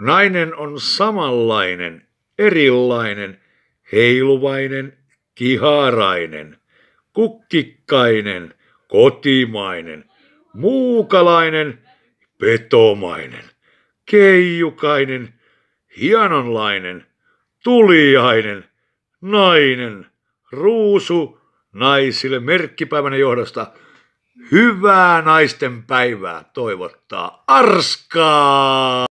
Nainen on samanlainen, erilainen, heiluvainen, kiharainen, kukkikkainen, kotimainen, muukalainen, petomainen, keijukainen, hienonlainen, tuliainen, nainen, ruusu naisille merkkipäivänä johdosta. Hyvää naisten päivää toivottaa Arskaa!